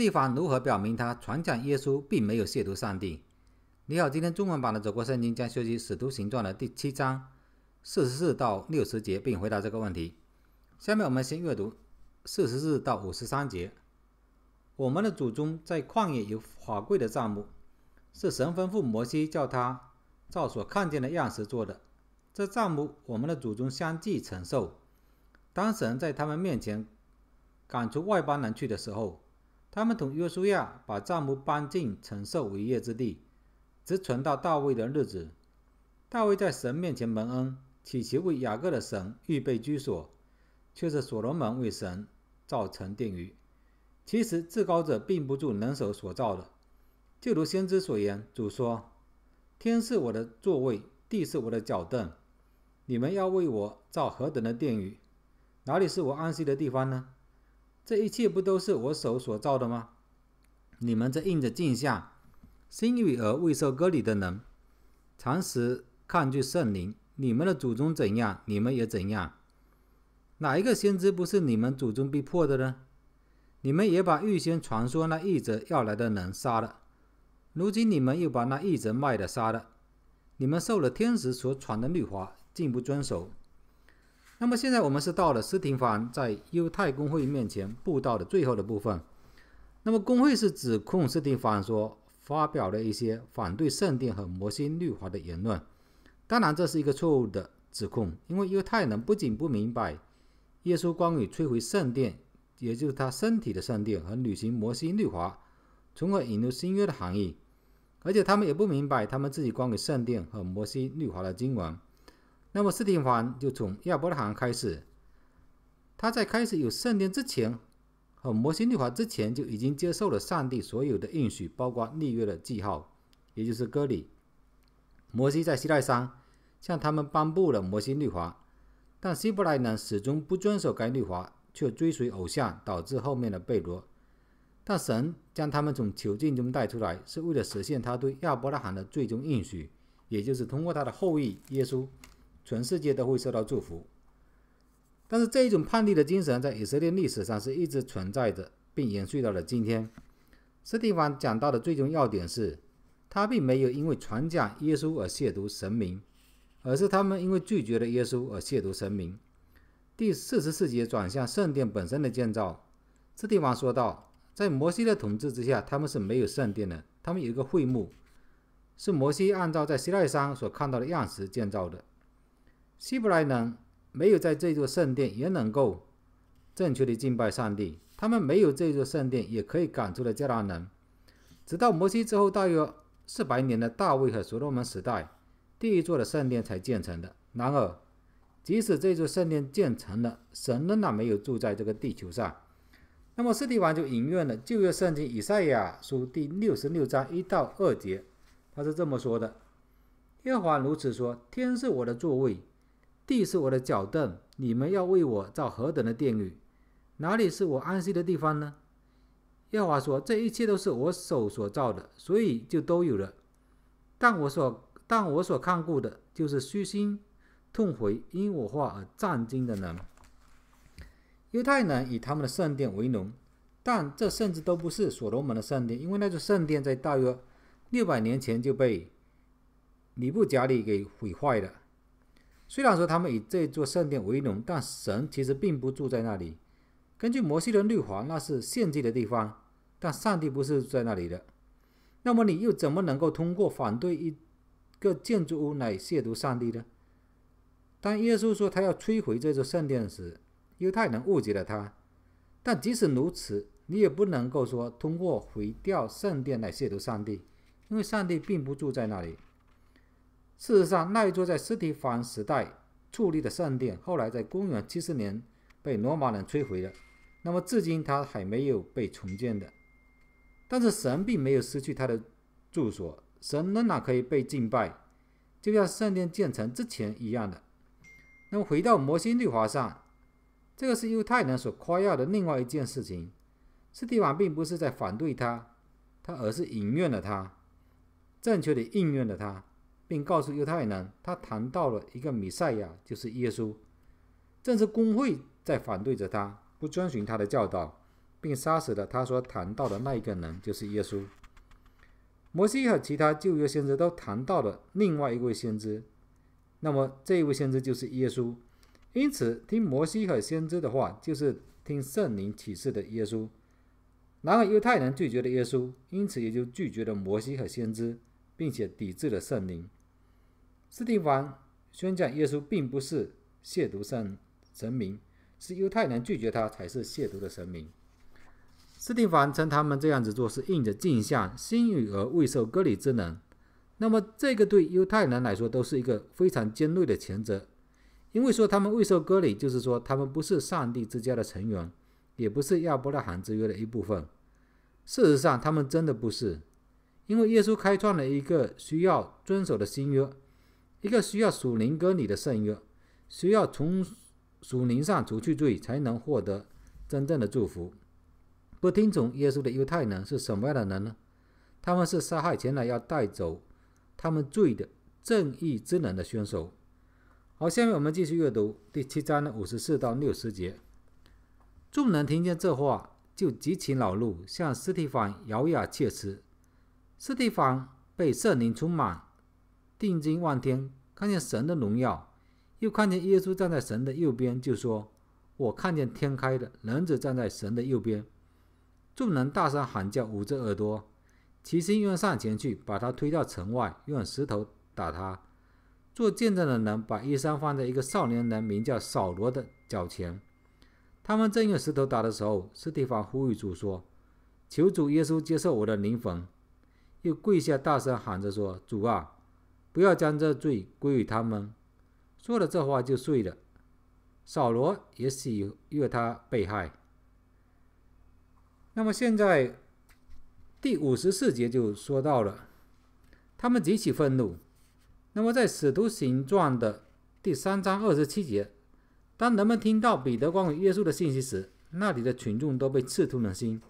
立法如何表明他传讲耶稣并没有亵渎上帝？你好，今天中文版的《走过圣经》将学习《使徒行传》的第七章四十四到六十节，并回答这个问题。下面我们先阅读四十四到五十三节。我们的祖宗在旷野有华贵的帐幕，是神吩咐摩西叫他照所看见的样式做的。这帐幕，我们的祖宗相继承受。当神在他们面前赶出外邦人去的时候，他们同约书亚把帐幕搬进承受伟业之地，直传到大卫的日子。大卫在神面前蒙恩，祈求为雅各的神预备居所，却是所罗门为神造成殿宇。其实至高者并不住人手所造的，就如先知所言：“主说，天是我的座位，地是我的脚凳。你们要为我造何等的殿宇？哪里是我安息的地方呢？”这一切不都是我手所造的吗？你们这应着镜像、心欲而未受割礼的人，常时抗拒圣灵。你们的祖宗怎样，你们也怎样。哪一个先知不是你们祖宗逼迫的呢？你们也把预先传说那异者要来的人杀了。如今你们又把那异者卖的杀了。你们受了天使所传的律法，竟不遵守。那么现在我们是到了斯廷凡在犹太公会面前布道的最后的部分。那么工会是指控斯廷凡说发表了一些反对圣殿和摩西律法的言论。当然这是一个错误的指控，因为犹太人不仅不明白耶稣关于摧毁圣殿，也就是他身体的圣殿和履行摩西律法，从而引入新约的含义，而且他们也不明白他们自己关于圣殿和摩西律法的经文。那么，圣殿法就从亚伯拉罕开始。他在开始有圣殿之前，和摩西律法之前，就已经接受了上帝所有的应许，包括立约的记号，也就是割礼。摩西在西奈山向他们颁布了摩西律法，但希伯来人始终不遵守该律法，却追随偶像，导致后面的悖乱。但神将他们从囚禁中带出来，是为了实现他对亚伯拉罕的最终应许，也就是通过他的后裔耶稣。全世界都会受到祝福。但是这一种叛逆的精神在以色列历史上是一直存在着，并延续到了今天。斯蒂芬讲到的最终要点是，他并没有因为传讲耶稣而亵渎神明，而是他们因为拒绝了耶稣而亵渎神明。第四十四节转向圣殿本身的建造。斯蒂芬说到，在摩西的统治之下，他们是没有圣殿的，他们有一个会幕，是摩西按照在西奈山所看到的样式建造的。希伯来人没有在这座圣殿也能够正确的敬拜上帝，他们没有这座圣殿也可以赶出了迦南人。直到摩西之后大约四百年的大卫和所罗门时代，第一座的圣殿才建成的。然而，即使这座圣殿建成了，神仍然没有住在这个地球上。那么，斯帝王就引用了旧约圣经以赛亚书第六十六章一到二节，他是这么说的：“耶和华如此说，天是我的座位。”地是我的脚凳，你们要为我造何等的殿宇？哪里是我安息的地方呢？耶华说：“这一切都是我手所造的，所以就都有了。但我所但我所看顾的，就是虚心痛悔因我话而战兢的人。”犹太人以他们的圣殿为荣，但这甚至都不是所罗门的圣殿，因为那座圣殿在大约六百年前就被尼布贾里给毁坏了。虽然说他们以这座圣殿为荣，但神其实并不住在那里。根据摩西的律法，那是献祭的地方，但上帝不是在那里的。那么你又怎么能够通过反对一个建筑物来亵渎上帝呢？当耶稣说他要摧毁这座圣殿时，犹太人误解了他。但即使如此，你也不能够说通过毁掉圣殿来亵渎上帝，因为上帝并不住在那里。事实上，那一座在斯蒂凡时代矗立的圣殿，后来在公元七十年被罗马人摧毁了。那么，至今它还没有被重建的。但是，神并没有失去他的住所，神仍然可以被敬拜，就像圣殿建成之前一样的。那么，回到摩西律法上，这个是犹太人所夸耀的另外一件事情。斯蒂凡并不是在反对他，他而是引愿了他，正确地应验了他。并告诉犹太人，他谈到了一个弥赛亚，就是耶稣。正是公会在反对着他，不遵循他的教导，并杀死了他所谈到的那一个人，就是耶稣。摩西和其他旧约先知都谈到了另外一位先知，那么这一位先知就是耶稣。因此，听摩西和先知的话，就是听圣灵启示的耶稣。然而，犹太人拒绝了耶稣，因此也就拒绝了摩西和先知，并且抵制了圣灵。斯蒂凡宣讲耶稣并不是亵渎神神明，是犹太人拒绝他才是亵渎的神明。斯蒂凡称他们这样子做是应着镜像新与而未受割礼之能。那么，这个对犹太人来说都是一个非常尖锐的谴责，因为说他们未受割礼，就是说他们不是上帝之家的成员，也不是亚伯拉罕之约的一部分。事实上，他们真的不是，因为耶稣开创了一个需要遵守的新约。一个需要属灵真理的圣约，需要从属灵上除去罪，才能获得真正的祝福。不听从耶稣的犹太人是什么样的人呢？他们是杀害前来要带走他们罪的正义之人的凶手。好，下面我们继续阅读第七章的五十四到六十节。众人听见这话，就极其恼怒，向斯提凡咬牙切齿。斯提凡被圣灵充满。定睛望天，看见神的荣耀，又看见耶稣站在神的右边，就说：“我看见天开了，人子站在神的右边。”众人大声喊叫，捂着耳朵，齐心愿上前去把他推到城外，用石头打他。做见证的人把衣裳放在一个少年人名叫扫罗的脚前。他们正用石头打的时候，斯蒂凡呼吁主说：“求主耶稣接受我的灵魂！”又跪下大声喊着说：“主啊！”不要将这罪归于他们。说了这话就睡了。扫罗也喜悦他被害。那么现在第五十四节就说到了，他们极其愤怒。那么在使徒行传的第三章二十七节，当人们听到彼得关于耶稣的信息时，那里的群众都被刺痛了心。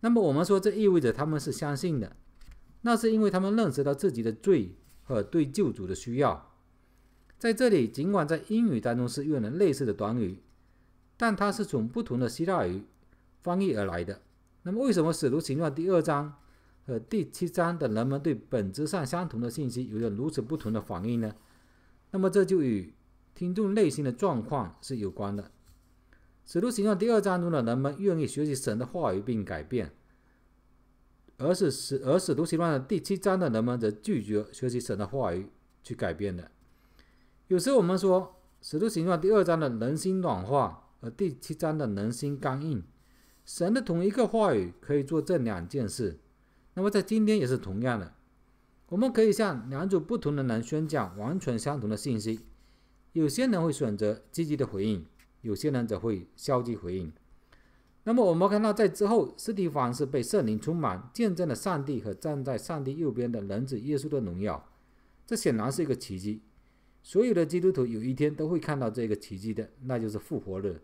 那么我们说这意味着他们是相信的，那是因为他们认识到自己的罪。和对救主的需要，在这里，尽管在英语当中是用了类似的短语，但它是从不同的希腊语翻译而来的。那么，为什么使徒行传第二章和第七章的人们对本质上相同的信息有着如此不同的反应呢？那么，这就与听众内心的状况是有关的。使徒行传第二章中的人们愿意学习神的话语并改变。而是使，而使徒行传的第七章的人们则拒绝学习神的话语去改变的。有时候我们说，使徒行传第二章的人心软化，而第七章的人心刚硬。神的同一个话语可以做这两件事。那么在今天也是同样的，我们可以向两种不同的人宣讲完全相同的信息。有些人会选择积极的回应，有些人则会消极回应。那么我们看到，在之后，斯蒂凡是被圣灵充满，见证了上帝和站在上帝右边的人子耶稣的荣耀。这显然是一个奇迹。所有的基督徒有一天都会看到这个奇迹的，那就是复活日。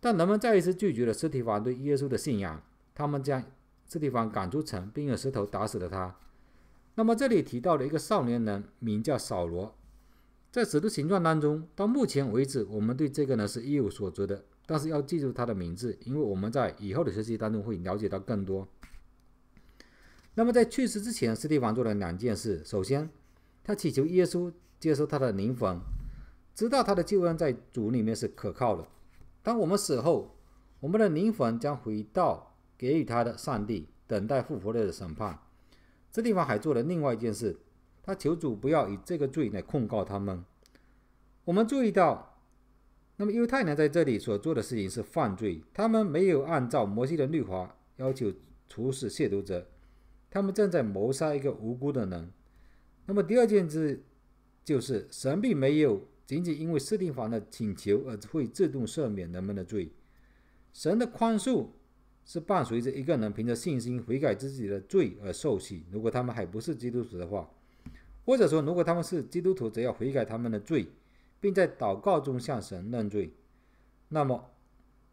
但人们再一次拒绝了斯提凡对耶稣的信仰，他们将斯提凡赶出城，并用石头打死了他。那么这里提到了一个少年人，名叫扫罗，在使徒行传当中，到目前为止，我们对这个呢是一无所知的。但是要记住他的名字，因为我们在以后的学习当中会了解到更多。那么在去世之前，斯蒂凡做了两件事。首先，他祈求耶稣接受他的灵魂，知道他的救恩在主里面是可靠的。当我们死后，我们的灵魂将回到给予他的上帝，等待复活日的审判。这地方还做了另外一件事，他求主不要以这个罪来控告他们。我们注意到。那么犹太人在这里所做的事情是犯罪，他们没有按照摩西的律法要求处死亵渎者，他们正在谋杀一个无辜的人。那么第二件事就是，神并没有仅仅因为设定法的请求而会自动赦免人们的罪，神的宽恕是伴随着一个人凭着信心悔改自己的罪而受洗。如果他们还不是基督徒的话，或者说如果他们是基督徒，则要悔改他们的罪。并在祷告中向神认罪。那么，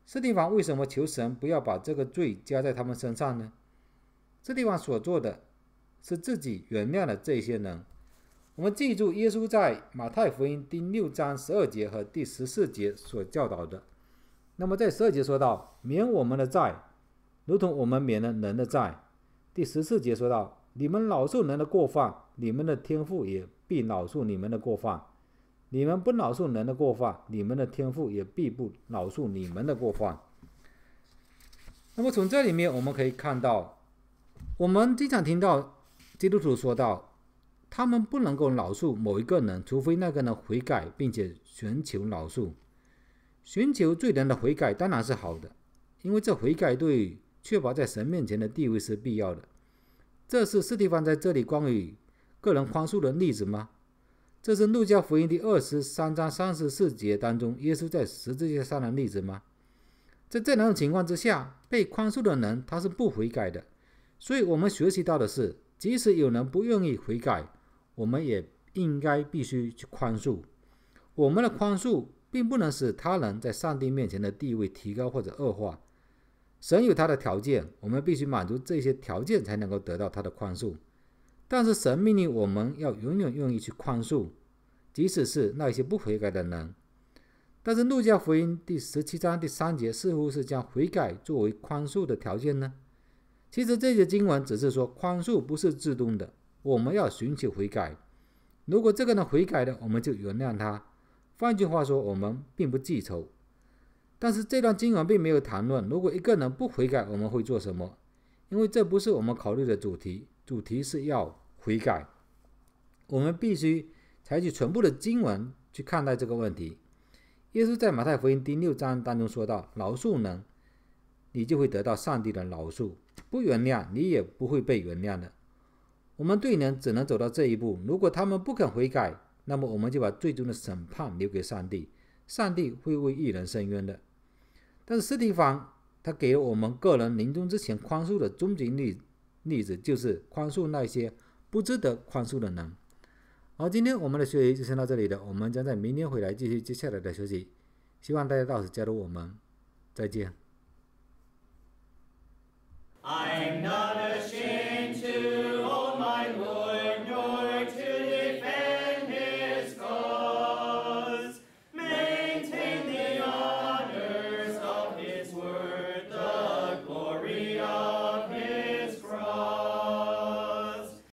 施提凡为什么求神不要把这个罪加在他们身上呢？施提凡所做的，是自己原谅了这些人。我们记住耶稣在马太福音第六章十二节和第十四节所教导的。那么，在十二节说到“免我们的债，如同我们免了人的债。”第十四节说到：“你们老受人的过犯，你们的天父也必老受你们的过犯。”你们不饶恕人的过犯，你们的天赋也必不饶恕你们的过犯。那么从这里面我们可以看到，我们经常听到基督徒说到，他们不能够饶恕某一个人，除非那个人悔改并且寻求饶恕。寻求罪人的悔改当然是好的，因为这悔改对确保在神面前的地位是必要的。这是斯蒂芬在这里关于个人宽恕的例子吗？这是路加福音第二十三章三十四节当中耶稣在十字架上的例子吗？在这两种情况之下，被宽恕的人他是不悔改的。所以，我们学习到的是，即使有人不愿意悔改，我们也应该必须去宽恕。我们的宽恕并不能使他人在上帝面前的地位提高或者恶化。神有他的条件，我们必须满足这些条件才能够得到他的宽恕。但是神命令我们要永远愿意去宽恕，即使是那些不悔改的人。但是路加福音第十七章第三节似乎是将悔改作为宽恕的条件呢？其实这些经文只是说宽恕不是自动的，我们要寻求悔改。如果这个人悔改了，我们就原谅他。换句话说，我们并不记仇。但是这段经文并没有谈论，如果一个人不悔改，我们会做什么？因为这不是我们考虑的主题。主题是要悔改，我们必须采取全部的经文去看待这个问题。耶稣在马太福音第六章当中说到：“饶恕人，你就会得到上帝的饶恕；不原谅，你也不会被原谅的。”我们对人只能走到这一步。如果他们不肯悔改，那么我们就把最终的审判留给上帝。上帝会为一人伸冤的。但是，斯蒂芬他给了我们个人临终之前宽恕的终极力。例子就是宽恕那些不值得宽恕的人。好，今天我们的学习就先到这里了，我们将在明天回来继续接下来的学习。希望大家到时加入我们，再见。I'm not